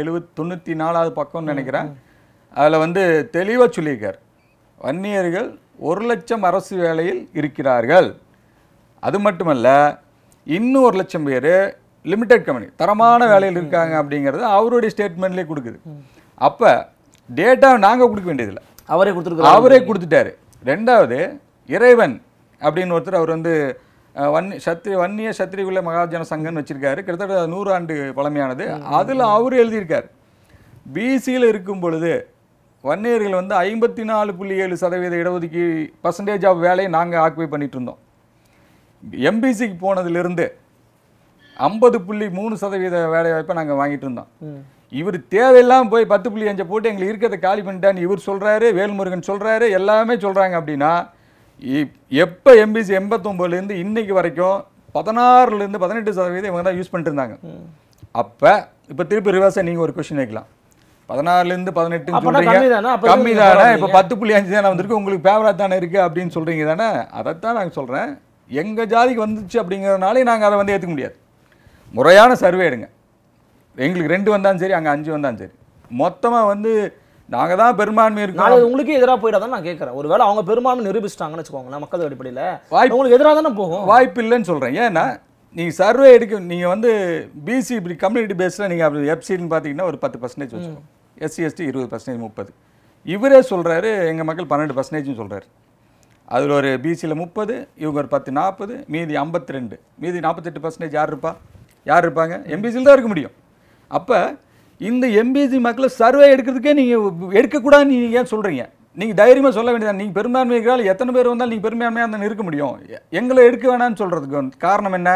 எழுபத் தொண்ணூற்றி நாலாவது பக்கம்னு நினைக்கிறேன் அதில் வந்து தெளிவாக சொல்லியிருக்கார் வன்னியர்கள் ஒரு லட்சம் அரசு வேலையில் இருக்கிறார்கள் அது மட்டுமல்ல இன்னும் ஒரு லட்சம் பேர் லிமிடெட் கம்பெனி தரமான வேலையில் இருக்காங்க அப்படிங்கிறது அவருடைய ஸ்டேட்மெண்ட்லேயே கொடுக்குது அப்போ டேட்டா நாங்கள் கொடுக்க வேண்டியதில்லை அவரே கொடுத்துருக்கோம் அவரே கொடுத்துட்டாரு ரெண்டாவது இறைவன் அப்படின்னு ஒருத்தர் அவர் வந்து வன்னி சத்ரி வன்னிய சத்திரிகுல மகாஜன சங்கம்னு வச்சுருக்காரு கிட்டத்தட்ட நூறு ஆண்டு பழமையானது அதில் அவர் எழுதியிருக்கார் பிசியில் இருக்கும் பொழுது வன்னியர்கள் வந்து ஐம்பத்தி நாலு புள்ளி ஏழு சதவீத இடஒதுக்கி பர்சன்டேஜ் ஆஃப் வேலையை நாங்கள் ஆக்குவை பண்ணிட்டு இருந்தோம் எம்பிசிக்கு போனதுலேருந்து ஐம்பது புள்ளி மூணு சதவீத வேலை வாய்ப்பை நாங்கள் வாங்கிட்டு இருந்தோம் இவர் தேவையில்லாமல் போய் பத்து புள்ளி அஞ்சை போட்டு எங்களுக்கு இருக்கிறத காலி பண்ணிட்டான்னு இவர் சொல்கிறாரு வேல்முருகன் சொல்கிறாரு எல்லாமே சொல்கிறாங்க அப்படின்னா எப்போ எம்பிசி எண்பத்தொம்போதுலேருந்து இன்னைக்கு வரைக்கும் பதினாறுலேருந்து பதினெட்டு சதவீதம் இவங்க தான் யூஸ் பண்ணிட்டு இருந்தாங்க அப்போ இப்போ திருப்பி ரிவர்ஸை நீங்கள் ஒரு கொஷின் வைக்கலாம் பதினாறுலேருந்து பதினெட்டுன்னு சொல்கிறீங்க கம்மி தானே இப்போ பத்து புள்ளி அஞ்சு தானே வந்திருக்கு உங்களுக்கு பேவரா தானே இருக்குது அப்படின்னு சொல்கிறீங்க தானே அதைத்தான் நாங்கள் சொல்கிறேன் எங்கள் ஜாதிக்கு வந்துச்சு அப்படிங்கிறதுனாலே நாங்கள் அதை வந்து ஏற்றுக்க முடியாது முறையான சர்வே எடுங்க எங்களுக்கு ரெண்டு வந்தாலும் சரி அங்கே அஞ்சு வந்தாலும் சரி மொத்தமாக வந்து நாங்கள் தான் பெரும்பான்மை இருக்கோம் அது உங்களுக்கு எதிராக போயிடாதான் நான் கேட்குறேன் ஒருவேளை அவங்க பெரும்பான்மை நிரூபிச்சிட்டாங்கன்னு வச்சுக்கோங்களேன் மக்கள் அடிப்படையில் வாய்ப்பு உங்களுக்கு எதிராக தானே போகும் வாய்ப்பு இல்லைன்னு சொல்கிறேன் ஏன்னா நீங்கள் சர்வே எடுக்க நீங்கள் வந்து பிசி இப்படி கம்யூனிட்டி பேஸில் நீங்கள் அப்படி வெப்சைட்னு பார்த்தீங்கன்னா ஒரு பத்து பர்சன்டேஜ் வச்சுக்கோங்க எஸ்சி எஸ்டி இருபது பர்சன்டேஜ் முப்பது இவரே சொல்கிறாரு எங்கள் மக்கள் பன்னெண்டு பர்சன்டேஜ்னு சொல்கிறார் அதில் ஒரு பிசியில் முப்பது இவங்க ஒரு பத்து நாற்பது மீதி ஐம்பத்தி ரெண்டு மீதி நாற்பத்தெட்டு பர்சன்டேஜ் யார் இருப்பா யார் இருப்பாங்க எம்பிசியில் தான் இருக்க முடியும் அப்போ இந்த எம்பிசி மக்களை சர்வே எடுக்கிறதுக்கே நீங்கள் எடுக்கக்கூடாது நீங்கள் ஏன் சொல்கிறீங்க நீங்கள் தைரியமாக சொல்ல வேண்டியது நீங்கள் பெரும்பான்மை பெரும்பான்மையால் எத்தனை பேர் வந்தாலும் நீங்கள் பெரும்பான்மையாக தான் இருக்க முடியும் எங்களை எடுக்க வேணாம்னு சொல்கிறதுக்கு காரணம் என்ன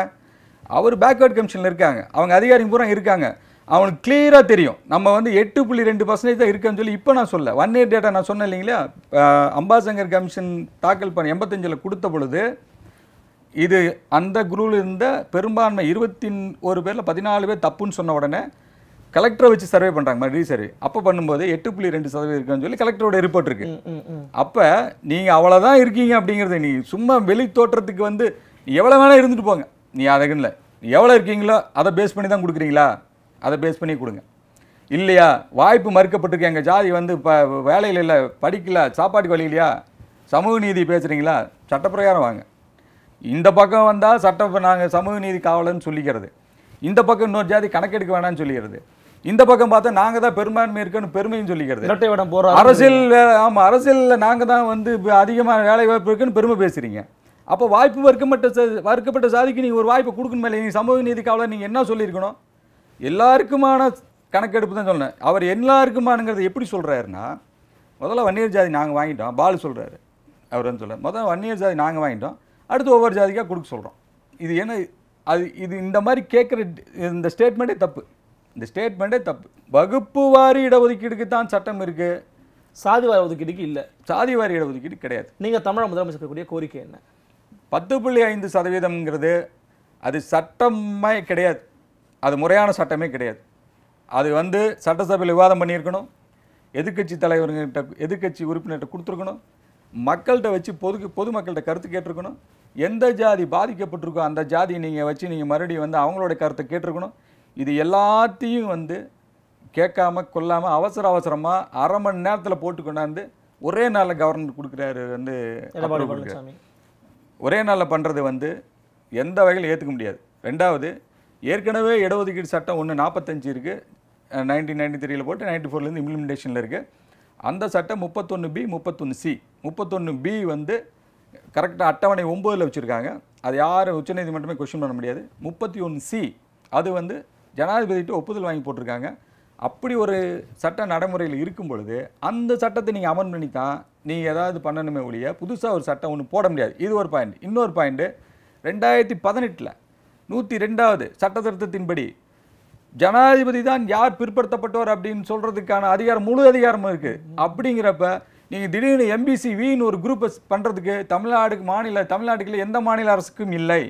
அவர் பேக்வேர்ட் கமிஷனில் இருக்காங்க அவங்க அதிகாரிங்க பூரா இருக்காங்க அவனுக்கு கிளியராக தெரியும் நம்ம வந்து எட்டு புள்ளி ரெண்டு பர்சன்டேஜ் தான் இருக்குன்னு சொல்லி இப்போ நான் சொல்ல ஒன் இயர் டேட்டா நான் சொன்னேன் இல்லைங்களா அம்பாசங்கர் கமிஷன் தாக்கல் பண்ண எண்பத்தஞ்சில் கொடுத்த பொழுது இது அந்த குரூவில் இருந்த பெரும்பான்மை இருபத்தி ஒரு பேரில் பதினாலு பேர் தப்புன்னு சொன்ன உடனே கலெக்டரை வச்சு சர்வே பண்ணுறாங்க மாதிரி ரீசர்வே அப்போ பண்ணும்போது எட்டு புள்ளி ரெண்டு சதவீதம் இருக்குன்னு சொல்லி கலெக்டரோட ரிப்போர்ட் இருக்கு அப்போ நீங்கள் அவ்வளோதான் இருக்கீங்க அப்படிங்கிறது நீ சும்மா வெளி தோற்றத்துக்கு வந்து எவ்வளோ வேணால் இருந்துட்டு போங்க நீ அதுக்குன்னு எவ்வளோ இருக்கீங்களோ அதை பேஸ் பண்ணி தான் கொடுக்குறீங்களா அதை பேஸ் பண்ணி கொடுங்க இல்லையா வாய்ப்பு மறுக்கப்பட்டிருக்கு எங்கள் ஜாதி வந்து இப்போ வேலையில் இல்லை படிக்கல சாப்பாட்டு வழி இல்லையா சமூக நீதி பேசுகிறீங்களா சட்டப்பிரகாரம் வாங்க இந்த பக்கம் வந்தால் சட்டம் இப்போ நாங்கள் சமூக நீதி காவலன்னு சொல்லிக்கிறது இந்த பக்கம் இன்னொரு ஜாதி கணக்கெடுக்க வேணாம்னு சொல்லிக்கிறது இந்த பக்கம் பார்த்தா நாங்கள் தான் பெரும்பான்மை இருக்குன்னு பெருமையும் சொல்லிக்கிறது இரட்டை போகிறோம் அரசியல் ஆமாம் அரசியலில் நாங்கள் தான் வந்து இப்போ அதிகமான வேலை வாய்ப்பு இருக்குன்னு பெருமை பேசுகிறீங்க அப்போ வாய்ப்பு வறுக்கப்பட்ட வறுக்கப்பட்ட சாதிக்கு நீங்கள் ஒரு வாய்ப்பு கொடுக்கணும் மேலே நீங்கள் சமூக நீதி காவலர் நீங்கள் என்ன சொல்லியிருக்கணும் எல்லாருக்குமான கணக்கெடுப்பு தான் சொன்னேன் அவர் எல்லாருக்குமானுங்கிறத எப்படி சொல்கிறாருன்னா முதல்ல வன்னியர் ஜாதி நாங்கள் வாங்கிட்டோம் பால் சொல்கிறாரு அவர் வந்து சொல்கிறார் முதல்ல வன்னியர் ஜாதி நாங்கள் வாங்கிட்டோம் அடுத்து ஒவ்வொரு ஜாதிக்காக கொடுக்க சொல்கிறோம் இது என்ன அது இது இந்த மாதிரி கேட்குற இந்த ஸ்டேட்மெண்ட்டே தப்பு இந்த ஸ்டேட்மெண்ட்டே தப்பு வகுப்பு வாரி இடஒதுக்கீடுக்கு தான் சட்டம் இருக்குது சாதி வாரி ஒதுக்கீடுக்கு இல்லை சாதி வாரி இடஒதுக்கீடு கிடையாது நீங்கள் தமிழக முதலமைச்சர் கூடிய கோரிக்கை என்ன பத்து புள்ளி ஐந்து சதவீதம்ங்கிறது அது சட்டமே கிடையாது அது முறையான சட்டமே கிடையாது அது வந்து சட்டசபையில் விவாதம் பண்ணியிருக்கணும் எதிர்கட்சி தலைவர்கிட்ட எதிர்கட்சி உறுப்பினர்கிட்ட கொடுத்துருக்கணும் மக்கள்கிட்ட வச்சு பொது பொதுமக்கள்கிட்ட கருத்து கேட்டிருக்கணும் எந்த ஜாதி பாதிக்கப்பட்டிருக்கோ அந்த ஜாதி நீங்கள் வச்சு நீங்கள் மறுபடியும் வந்து அவங்களோட கருத்தை கேட்டிருக்கணும் இது எல்லாத்தையும் வந்து கேட்காம கொல்லாமல் அவசர அவசரமாக அரை மணி நேரத்தில் போட்டு கொண்டாந்து ஒரே நாளில் கவர்னர் கொடுக்குறாரு வந்து ஒரே நாளில் பண்ணுறது வந்து எந்த வகையில் ஏற்றுக்க முடியாது ரெண்டாவது ஏற்கனவே இடஒதுக்கீடு சட்டம் ஒன்று நாற்பத்தஞ்சு இருக்குது நைன்டீன் நைன்டி த்ரீயில் போட்டு நைன்டி ஃபோர்லேருந்து இம்ப்ளிமெண்டேஷனில் இருக்குது அந்த சட்டம் முப்பத்தொன்று பி முப்பத்தொன்று சி முப்பத்தொன்று பி வந்து கரெக்டாக அட்டவணை ஒம்போதில் வச்சுருக்காங்க அது யார் உச்சநீதிமன்றமே கொஷின் பண்ண முடியாது முப்பத்தி ஒன்று சி அது வந்து ஜனாதிபதிகிட்ட ஒப்புதல் வாங்கி போட்டிருக்காங்க அப்படி ஒரு சட்ட நடைமுறையில் இருக்கும் பொழுது அந்த சட்டத்தை நீங்கள் அமன் பண்ணி தான் நீங்கள் ஏதாவது பண்ணணுமே ஒழிய புதுசாக ஒரு சட்டம் ஒன்று போட முடியாது இது ஒரு பாயிண்ட் இன்னொரு பாயிண்ட்டு ரெண்டாயிரத்தி பதினெட்டில் நூற்றி ரெண்டாவது சட்ட ஜனாதிபதி தான் யார் பிற்படுத்தப்பட்டவர் அப்படின்னு சொல்கிறதுக்கான அதிகாரம் முழு அதிகாரமும் இருக்குது அப்படிங்கிறப்ப நீங்கள் திடீர்னு எம்பிசி வின்னு ஒரு குரூப்பை பண்ணுறதுக்கு தமிழ்நாடு மாநில தமிழ்நாட்டுக்கு எந்த மாநில அரசுக்கும் இல்லை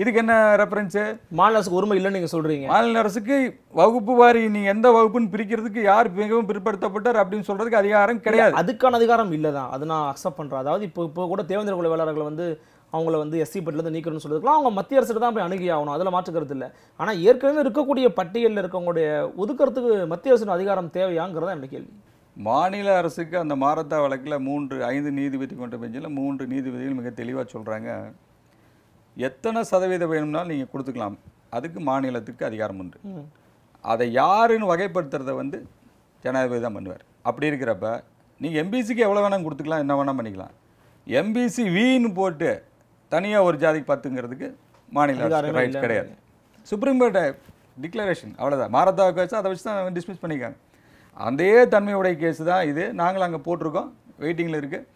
இதுக்கு என்ன ரெஃபரன்ஸு மாநில அரசுக்கு உரிமை இல்லைன்னு நீங்கள் சொல்கிறீங்க மாநில அரசுக்கு வகுப்பு வாரி நீங்கள் எந்த வகுப்புன்னு பிரிக்கிறதுக்கு யார் மிகவும் பிற்படுத்தப்பட்டார் அப்படின்னு சொல்கிறதுக்கு அதிகாரம் கிடையாது அதுக்கான அதிகாரம் இல்லை தான் அது நான் அக்செப்ட் பண்ணுறேன் அதாவது இப்போ இப்போ கூட தேவேந்திர குல வந்து அவங்கள வந்து எஸ்சி பட்டிலேருந்து நீக்கணும்னு சொல்லியிருக்கலாம் அவங்க மத்திய அரசு தான் போய் அணுகி ஆகணும் அதில் மாற்றுக்கிறது இல்லை ஆனால் ஏற்கனவே இருக்கக்கூடிய பட்டியலில் இருக்கவங்களுடைய ஒதுக்கிறதுக்கு மத்திய அரசின் அதிகாரம் தேவையாங்கிறதா என்னுடைய கேள்வி மாநில அரசுக்கு அந்த மாரத்தா வழக்கில் மூன்று ஐந்து நீதிபதி கொண்ட பெஞ்சில் மூன்று நீதிபதிகள் மிக தெளிவாக சொல்கிறாங்க எத்தனை சதவீதம் வேணும்னாலும் நீங்கள் கொடுத்துக்கலாம் அதுக்கு மாநிலத்துக்கு அதிகாரம் உண்டு அதை யாருன்னு வகைப்படுத்துறதை வந்து ஜனாதிபதி தான் பண்ணுவார் அப்படி இருக்கிறப்ப நீங்கள் எம்பிசிக்கு எவ்வளோ வேணால் கொடுத்துக்கலாம் என்ன வேணால் பண்ணிக்கலாம் எம்பிசி வின்னு போட்டு தனியாக ஒரு ஜாதிக்கு பத்துங்கிறதுக்கு மாநில ரைட்ஸ் கிடையாது சுப்ரீம் கோர்ட்டை டிக்ளரேஷன் அவ்வளோதான் மாரதா கேஸ் அதை வச்சு தான் டிஸ்மிஸ் பண்ணிக்காங்க அதே தன்மையுடைய கேஸ் தான் இது நாங்களும் அங்கே போட்டிருக்கோம் வெயிட்டிங்கில் இருக்குது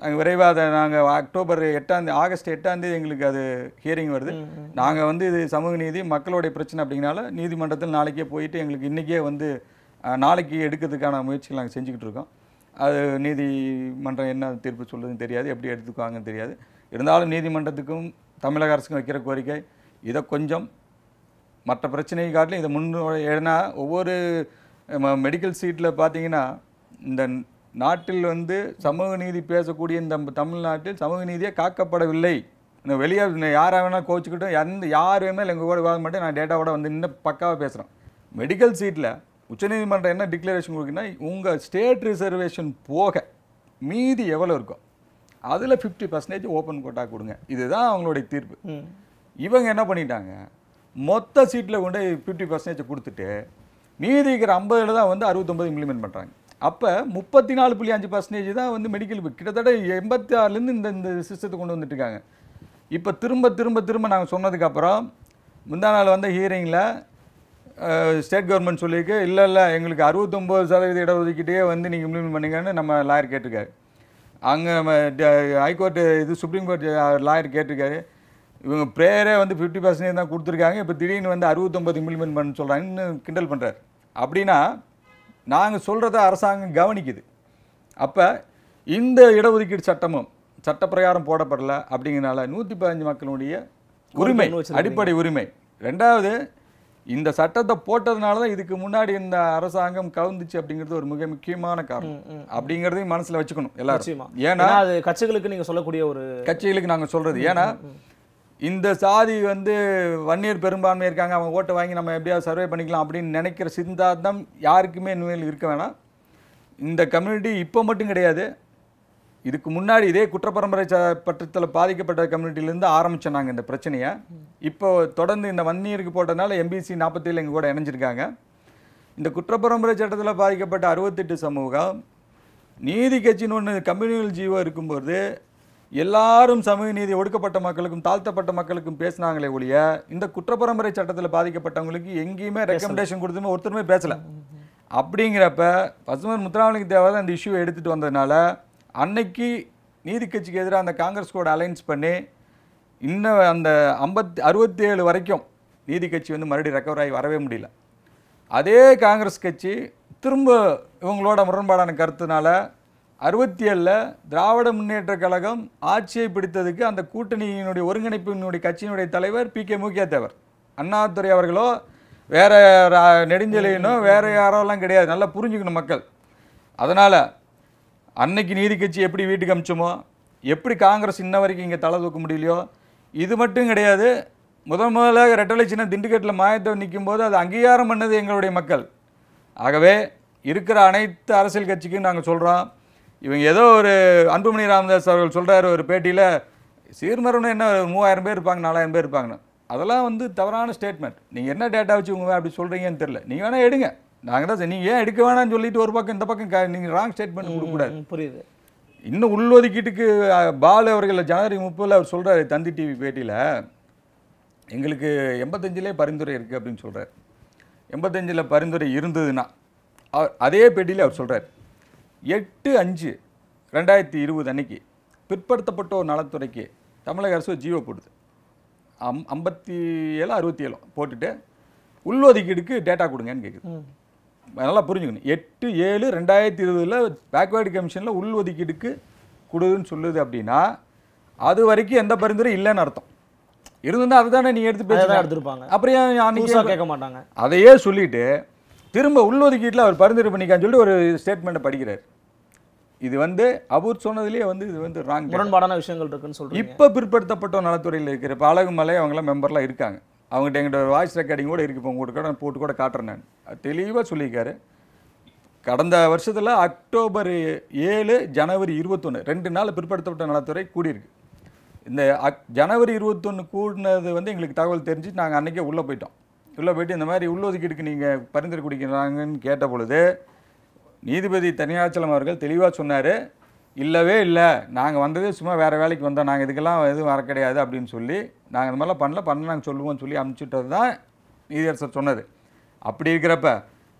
நாங்கள் விரைவாக அதை நாங்கள் அக்டோபர் தேதி ஆகஸ்ட் எட்டாந்தேதி எங்களுக்கு அது ஹியரிங் வருது நாங்கள் வந்து இது சமூக நீதி மக்களுடைய பிரச்சனை அப்படிங்கனால நீதிமன்றத்தில் நாளைக்கே போயிட்டு எங்களுக்கு இன்றைக்கே வந்து நாளைக்கு எடுக்கிறதுக்கான முயற்சிகள் நாங்கள் செஞ்சுக்கிட்டு இருக்கோம் அது நீதிமன்றம் என்ன தீர்ப்பு சொல்லுதுன்னு தெரியாது எப்படி எடுத்துக்குவாங்கன்னு தெரியாது இருந்தாலும் நீதிமன்றத்துக்கும் தமிழக அரசுக்கும் வைக்கிற கோரிக்கை இதை கொஞ்சம் மற்ற பிரச்சனையை காட்டிலும் இதை முன் ஏன்னா ஒவ்வொரு மெடிக்கல் சீட்டில் பார்த்தீங்கன்னா இந்த நாட்டில் வந்து சமூக நீதி பேசக்கூடிய இந்த தமிழ்நாட்டில் சமூக நீதியே காக்கப்படவில்லை வெளியே யாரை வேணால் கோச்சிக்கிட்டோம் எந்த யாருமே எங்கள் கூட விவாதம் மட்டும் நான் டேட்டாவோட வந்து இன்னும் பக்காவாக பேசுகிறேன் மெடிக்கல் சீட்டில் உச்சநீதிமன்றம் என்ன டிக்ளரேஷன் கொடுக்குன்னா உங்கள் ஸ்டேட் ரிசர்வேஷன் போக மீதி எவ்வளோ இருக்கும் அதில் ஃபிஃப்டி பர்சன்டேஜ் ஓப்பன் கோட்டாக கொடுங்க இதுதான் அவங்களுடைய தீர்ப்பு இவங்க என்ன பண்ணிட்டாங்க மொத்த சீட்டில் கொண்டு ஃபிஃப்டி பர்சன்டேஜ் கொடுத்துட்டு மீதி இருக்கிற ஐம்பதுல தான் வந்து அறுபத்தொம்பது இம்ப்ளிமெண்ட் பண்ணுறாங்க அப்போ முப்பத்தி நாலு புள்ளி அஞ்சு பர்சன்டேஜ் தான் வந்து மெடிக்கல் கிட்டத்தட்ட எண்பத்தி ஆறுலேருந்து இந்த இந்த சிஸ்டத்தை கொண்டு வந்துட்டுருக்காங்க இப்போ திரும்ப திரும்ப திரும்ப நாங்கள் சொன்னதுக்கப்புறம் முந்தா நாள் வந்த ஹியரிங்கில் ஸ்டேட் கவர்மெண்ட் சொல்லியிருக்கு இல்லை இல்லை எங்களுக்கு அறுபத்தொம்போது சதவீத இடஒதுக்கிட்டே வந்து நீங்கள் இம்ப்ளிமெண்ட் பண்ணுங்கன்னு நம்ம லாயர் கேட்டிருக்காரு அங்கே ஹைகோர்ட்டு இது சுப்ரீம் கோர்ட் லாயர் கேட்டிருக்காரு இவங்க ப்ரேயரே வந்து ஃபிஃப்டி பர்சன்டேஜ் தான் கொடுத்துருக்காங்க இப்போ திடீர்னு வந்து அறுபத்தொம்பது இம்ப்ளிமெண்ட் பண்ண சொல்கிறாங்கன்னு கிண்டல் பண்ணுறாரு அப்படின்னா நாங்கள் சொல்கிறத அரசாங்கம் கவனிக்குது அப்போ இந்த இடஒதுக்கீடு சட்டமும் சட்டப்பிரகாரம் போடப்படலை அப்படிங்கிறனால நூற்றி பதினஞ்சு மக்களுடைய உரிமை அடிப்படை உரிமை ரெண்டாவது இந்த சட்டத்தை போட்டதுனால தான் இதுக்கு முன்னாடி இந்த அரசாங்கம் கவுந்துச்சு அப்படிங்கிறது ஒரு மிக முக்கியமான காரணம் அப்படிங்கிறதையும் மனசில் வச்சுக்கணும் எல்லாரும் ஏன்னா அது கட்சிகளுக்கு நீங்கள் சொல்லக்கூடிய ஒரு கட்சிகளுக்கு நாங்கள் சொல்றது ஏன்னா இந்த சாதி வந்து வன்னியர் பெரும்பான்மை இருக்காங்க அவங்க ஓட்டை வாங்கி நம்ம எப்படியாவது சர்வே பண்ணிக்கலாம் அப்படின்னு நினைக்கிற சிந்தாந்தம் யாருக்குமே இனிமேல் இருக்க வேணாம் இந்த கம்யூனிட்டி இப்போ மட்டும் கிடையாது இதுக்கு முன்னாடி இதே குற்றப்பரம்பரை பட்டத்தில் பாதிக்கப்பட்ட கம்யூனிட்டிலேருந்து ஆரம்பித்தோம் நாங்கள் இந்த பிரச்சனையை இப்போ தொடர்ந்து இந்த வன்னியருக்கு போட்டதுனால எம்பிசி நாற்பத்தேழு எங்கள் கூட இணைஞ்சிருக்காங்க இந்த குற்றப்பரம்பரை சட்டத்தில் பாதிக்கப்பட்ட அறுபத்தெட்டு சமூகம் நீதி கட்சின்னு ஒன்று கம்யூனியல் ஜீவோ இருக்கும்போது எல்லாரும் சமூக நீதி ஒடுக்கப்பட்ட மக்களுக்கும் தாழ்த்தப்பட்ட மக்களுக்கும் பேசினாங்களே ஒழிய இந்த குற்றப்பரம்பரை சட்டத்தில் பாதிக்கப்பட்டவங்களுக்கு எங்கேயுமே ரெக்கமெண்டேஷன் கொடுத்துமே ஒருத்தருமே பேசலை அப்படிங்கிறப்ப பசுமன் முத்திராமலிங்க தேவை இந்த இஷ்யூ எடுத்துகிட்டு வந்ததுனால அன்னைக்கு நீதி கட்சிக்கு எதிராக அந்த காங்கிரஸ் கூட அலைன்ஸ் பண்ணி இன்னும் அந்த ஐம்பத்தி அறுபத்தி ஏழு வரைக்கும் நீதி கட்சி வந்து மறுபடியும் ரெக்கவர் ஆகி வரவே முடியல அதே காங்கிரஸ் கட்சி திரும்ப இவங்களோட முரண்பாடான கருத்துனால அறுபத்தி ஏழில் திராவிட முன்னேற்ற கழகம் ஆட்சியை பிடித்ததுக்கு அந்த கூட்டணியினுடைய ஒருங்கிணைப்பினுடைய கட்சியினுடைய தலைவர் பி கே மூக்கியா தேவர் அண்ணாதுரை அவர்களோ வேறு நெடுஞ்செலியினோ வேறு யாரோலாம் கிடையாது நல்லா புரிஞ்சுக்கணும் மக்கள் அதனால் அன்னைக்கு நீதி கட்சி எப்படி வீட்டுக்கு அமிச்சோமோ எப்படி காங்கிரஸ் இன்ன வரைக்கும் இங்கே தலை தூக்க முடியலையோ இது மட்டும் கிடையாது முதல் முதலாக ரெட்டலை சின்ன திண்டுக்கட்டில் மாயத்தை நிற்கும் போது அது அங்கீகாரம் பண்ணது எங்களுடைய மக்கள் ஆகவே இருக்கிற அனைத்து அரசியல் கட்சிக்கும் நாங்கள் சொல்கிறோம் இவங்க ஏதோ ஒரு அன்புமணி ராமதாஸ் அவர்கள் சொல்கிறார் ஒரு பேட்டியில் சீர்மரம்னு என்ன மூவாயிரம் பேர் இருப்பாங்க நாலாயிரம் பேர் இருப்பாங்கன்னு அதெல்லாம் வந்து தவறான ஸ்டேட்மெண்ட் நீங்கள் என்ன டேட்டா வச்சு உங்கள் அப்படி சொல்கிறீங்கன்னு தெரில நீங்கள் வேணால் எடுங்க நாங்கள் தான் சரி நீங்கள் ஏன் எடுக்க வேணாம்னு சொல்லிட்டு ஒரு பக்கம் இந்த பக்கம் நீங்கள் ராங் ஸ்டேட்மெண்ட் கொடுக்கக்கூடாது புரியுது இன்னும் உள்ஒதுக்கீட்டுக்கு பால் அவர்கள் ஜனவரி முப்பதில் அவர் சொல்கிறார் தந்தி டிவி பேட்டியில் எங்களுக்கு எண்பத்தஞ்சிலே பரிந்துரை இருக்குது அப்படின்னு சொல்கிறார் எண்பத்தஞ்சில் பரிந்துரை இருந்ததுன்னா அவர் அதே பேட்டியில் அவர் சொல்கிறார் எட்டு அஞ்சு ரெண்டாயிரத்தி இருபது அன்னைக்கு பிற்படுத்தப்பட்டோர் நலத்துறைக்கு தமிழக அரசு ஜீவோ போடுது அம் ஐம்பத்தி ஏழு அறுபத்தி ஏழு போட்டுட்டு உள்ஒதுக்கீடுக்கு டேட்டா கொடுங்கன்னு கேட்குது நல்லா புரிஞ்சுக்கணும் எட்டு ஏழு ரெண்டாயிரத்தி இருபதில் பேக்வேர்டு கமிஷனில் உள் ஒதுக்கீடுக்கு கொடுன்னு சொல்லுது அப்படின்னா அது வரைக்கும் எந்த பரிந்துரை இல்லைன்னு அர்த்தம் இருந்தால் அதுதானே நீ எடுத்து பேசி எடுத்துருப்பாங்க அப்புறம் கேட்க மாட்டாங்க அதையே சொல்லிட்டு திரும்ப உள்ளொதுக்கீட்டில் அவர் பரிந்துரை பண்ணிக்கான்னு சொல்லிட்டு ஒரு ஸ்டேட்மெண்ட்டை படிக்கிறார் இது வந்து அபூர் சொன்னதுலேயே வந்து இது வந்து ராங் முரண்பாடான விஷயங்கள் இருக்குன்னு சொல்லி இப்போ பிற்படுத்தப்பட்ட நலத்துறையில் இருக்கிற இப்போ மலை அவங்களாம் மெம்பர்லாம் இருக்காங்க அவங்ககிட்ட எங்கள்கிட்ட வாய்ஸ் ரெக்கார்டிங் கூட இருக்குது இப்போ உங்களுக்கு கூட போட்டு கூட காட்டுறேன் நான் தெளிவாக சொல்லியிருக்காரு கடந்த வருஷத்தில் அக்டோபர் ஏழு ஜனவரி இருபத்தொன்று ரெண்டு நாள் பிற்படுத்தப்பட்ட நலத்துறை கூடியிருக்கு இந்த அக் ஜனவரி இருபத்தொன்று கூடினது வந்து எங்களுக்கு தகவல் தெரிஞ்சு நாங்கள் அன்றைக்கே உள்ளே போயிட்டோம் உள்ளே போயிட்டு இந்த மாதிரி உள்ளொதுக்கீடுக்கு நீங்கள் பரிந்துரை குடிக்கிறாங்கன்னு கேட்ட பொழுது நீதிபதி தனியாச்சலம் அவர்கள் தெளிவாக சொன்னார் இல்லவே இல்லை நாங்கள் வந்ததே சும்மா வேறு வேலைக்கு வந்தோம் நாங்கள் இதுக்கெல்லாம் எதுவும் வர கிடையாது அப்படின்னு சொல்லி நாங்கள் இந்த மாதிரிலாம் பண்ணல பண்ண நாங்கள் சொல்லுவோம்னு சொல்லி அனுப்பிச்சுட்டது தான் நீதியரசர் சொன்னது அப்படி இருக்கிறப்ப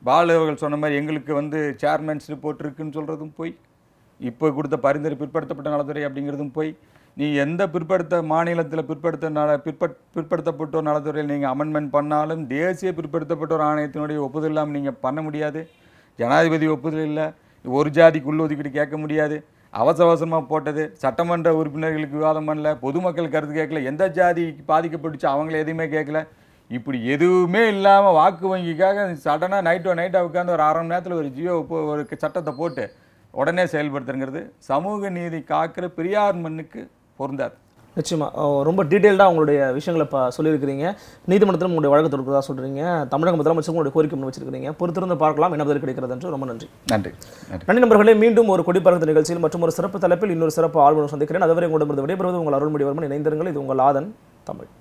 பாலவர்கள் சொன்ன மாதிரி எங்களுக்கு வந்து சேர்மன்ஸ் ரிப்போர்ட் இருக்குன்னு சொல்கிறதும் போய் இப்போ கொடுத்த பரிந்துரை பிற்படுத்தப்பட்ட நலத்துறை அப்படிங்கிறதும் போய் நீ எந்த பிற்படுத்த மாநிலத்தில் பிற்படுத்த நல பிற்பட் பிற்படுத்தப்பட்டோர் நலத்துறையில் நீங்கள் அமெண்ட்மெண்ட் பண்ணாலும் தேசிய பிற்படுத்தப்பட்டோர் ஆணையத்தினுடைய ஒப்புதல் இல்லாமல் நீங்கள் பண்ண முடியாது ஜனாதிபதி ஒப்புதல் இல்லை ஒரு ஜாதிக்கு உள்ளொதுக்கிட்டு கேட்க முடியாது அவசர அவசரமாக போட்டது சட்டமன்ற உறுப்பினர்களுக்கு விவாதம் பண்ணல பொதுமக்கள் கருத்து கேட்கல எந்த ஜாதி பாதிக்கப்பட்டுச்சு அவங்கள எதுவுமே கேட்கல இப்படி எதுவுமே இல்லாமல் வாக்கு வங்கிக்காக சடனாக நைட்டோ நைட்டாக உட்காந்து ஒரு அரை மணி நேரத்தில் ஒரு ஜியோ ஒரு சட்டத்தை போட்டு உடனே செயல்படுத்துங்கிறது சமூக நீதி காக்கிற பெரியார் மண்ணுக்கு பொருந்தாது நிச்சயமாக ரொம்ப டீட்டெயில்டாக உங்களுடைய விஷயங்களை இப்போ சொல்லியிருக்கிறீங்க நீதிமன்றத்தில் உங்களுடைய வழக்கு தொடுக்கிறதா சொல்கிறீங்க தமிழக முதலமைச்சர் உங்களுடைய கோரிக்கை முன் வச்சிருக்கிறீங்க பொறுத்திருந்து பார்க்கலாம் என்ன பதில் கிடைக்கிறது என்று ரொம்ப நன்றி நன்றி நன்றி நண்பர்களே மீண்டும் ஒரு கொடிப்பறந்த நிகழ்ச்சியில் மற்றும் ஒரு சிறப்பு தலைப்பில் இன்னொரு சிறப்பு ஆளுநர் சந்திக்கிறேன் அதுவரை உங்களிடம் விடைபெறுவது உங்கள் அருள்மொழி வருமன் இணைந்திருங்கள் இது உங்கள் ஆதன் தமிழ்